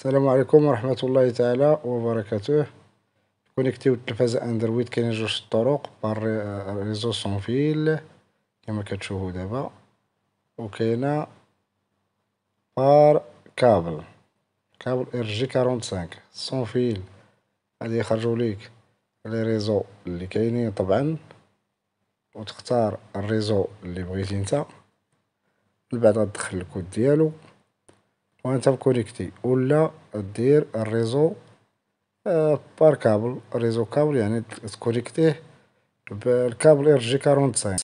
السلام عليكم ورحمة الله تعالى وبركاته كونيكتيو التلفاز اندرويد كاين جوج الطرق بار ريزو سون فيل كما كتشوفو دابا وكاينه بار كابل كابل ار جي 45 سون فيل غادي يخرجو ليك لي ريزو اللي كاينين طبعا وتختار الريزو اللي بغيتي نتا من بعد غدخل الكود ديالو وانت مكونيكتي ولا دير الريزو آه، بار كابل ريزو كابل يعني تكونيكتيه بالكابل ار جي 45